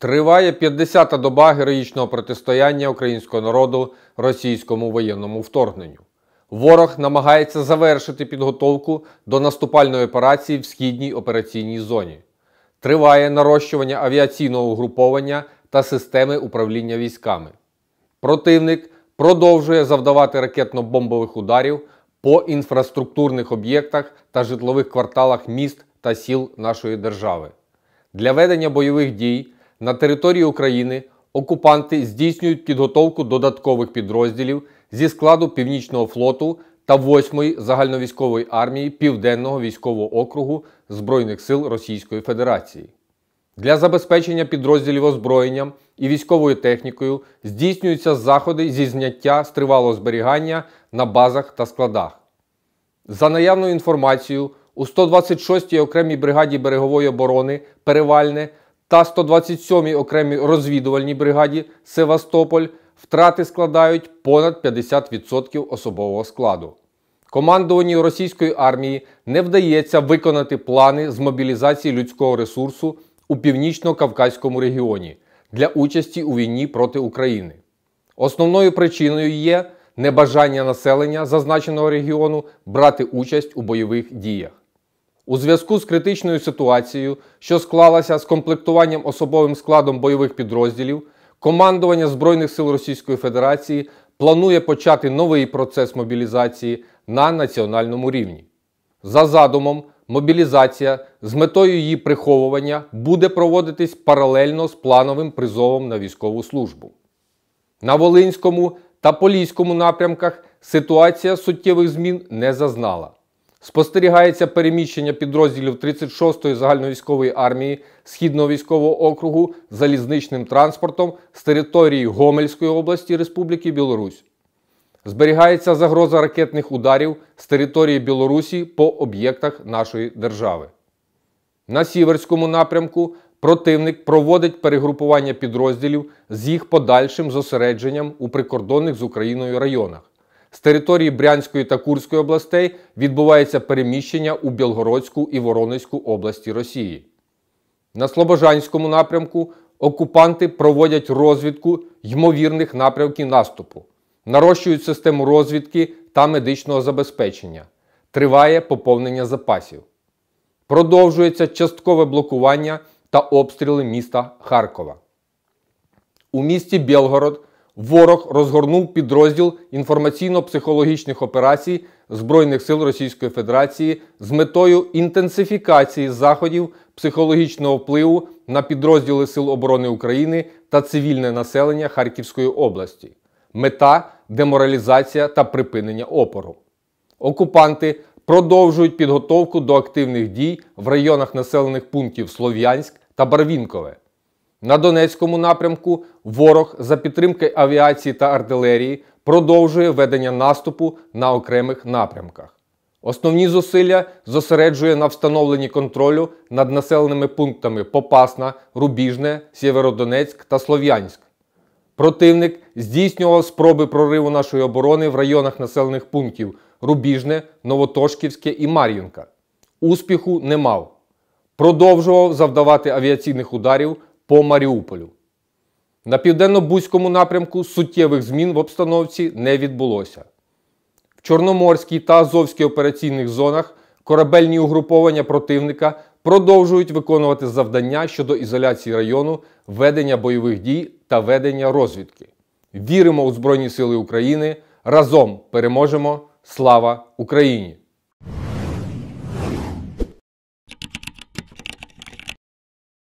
Триває 50-та доба героїчного протистояння українського народу російському воєнному вторгненню. Ворог намагається завершити підготовку до наступальної операції в східній операційній зоні. Триває нарощування авіаційного угруповання та системи управління військами. Противник продовжує завдавати ракетно-бомбових ударів по інфраструктурних об'єктах та житлових кварталах міст та сіл нашої держави. Для ведення бойових дій. На території України окупанти здійснюють підготовку додаткових підрозділів зі складу Північного флоту та 8-ї загальновійськової армії Південного військового округу Збройних сил Російської Федерації. Для забезпечення підрозділів озброєнням і військовою технікою здійснюються заходи зі зняття з тривалого зберігання на базах та складах. За наявною інформацією, у 126-й окремій бригаді берегової оборони Перевальне та 127-й окремій розвідувальній бригаді Севастополь втрати складають понад 50% особового складу. Командуванню російської армії не вдається виконати плани з мобілізації людського ресурсу у північно-кавказькому регіоні для участі у війні проти України. Основною причиною є небажання населення зазначеного регіону брати участь у бойових діях. У зв'язку з критичною ситуацією, що склалася з комплектуванням особовим складом бойових підрозділів, командування Збройних сил Російської Федерації планує почати новий процес мобілізації на національному рівні. За задумом, мобілізація з метою її приховування буде проводитись паралельно з плановим призовом на військову службу. На Волинському та Поліському напрямках ситуація суттєвих змін не зазнала. Спостерігається переміщення підрозділів 36-ї загальновійськової армії Східного військового округу залізничним транспортом з території Гомельської області Республіки Білорусь. Зберігається загроза ракетних ударів з території Білорусі по об'єктах нашої держави. На сіверському напрямку противник проводить перегрупування підрозділів з їх подальшим зосередженням у прикордонних з Україною районах. З території Брянської та Курської областей відбувається переміщення у Білгородську і Воронезьку області Росії. На Слобожанському напрямку окупанти проводять розвідку ймовірних напрямків наступу, нарощують систему розвідки та медичного забезпечення. Триває поповнення запасів. Продовжується часткове блокування та обстріли міста Харкова. У місті Білгород Ворог розгорнув підрозділ інформаційно-психологічних операцій Збройних сил Російської Федерації з метою інтенсифікації заходів психологічного впливу на підрозділи Сил оборони України та цивільне населення Харківської області. Мета деморалізація та припинення опору. Окупанти продовжують підготовку до активних дій в районах населених пунктів Слов'янськ та Барвінкове. На Донецькому напрямку ворог за підтримки авіації та артилерії продовжує ведення наступу на окремих напрямках. Основні зусилля зосереджує на встановленні контролю над населеними пунктами Попасна, Рубіжне, Сєвєродонецьк та Слов'янськ. Противник здійснював спроби прориву нашої оборони в районах населених пунктів Рубіжне, Новотошківське і Мар'їнка. Успіху не мав. Продовжував завдавати авіаційних ударів по Маріуполю. На південно-бузькому напрямку суттєвих змін в обстановці не відбулося. В Чорноморській та Азовській операційних зонах корабельні угруповання противника продовжують виконувати завдання щодо ізоляції району, ведення бойових дій та ведення розвідки. Віримо у Збройні Сили України! Разом переможемо! Слава Україні!